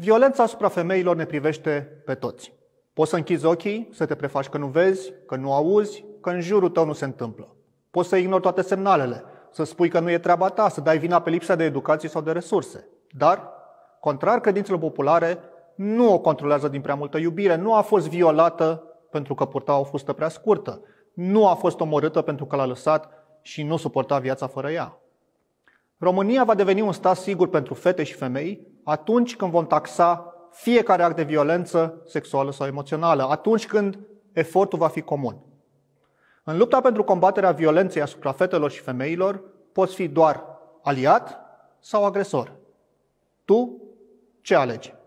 Violența asupra femeilor ne privește pe toți. Poți să închizi ochii, să te prefaci că nu vezi, că nu auzi, că în jurul tău nu se întâmplă. Poți să ignori toate semnalele, să spui că nu e treaba ta, să dai vina pe lipsa de educație sau de resurse. Dar, contrar credințelor populare, nu o controlează din prea multă iubire, nu a fost violată pentru că purta o fustă prea scurtă, nu a fost omorâtă pentru că l-a lăsat și nu suporta viața fără ea. România va deveni un stat sigur pentru fete și femei atunci când vom taxa fiecare act de violență sexuală sau emoțională, atunci când efortul va fi comun. În lupta pentru combaterea violenței asupra fetelor și femeilor, poți fi doar aliat sau agresor. Tu ce alegi?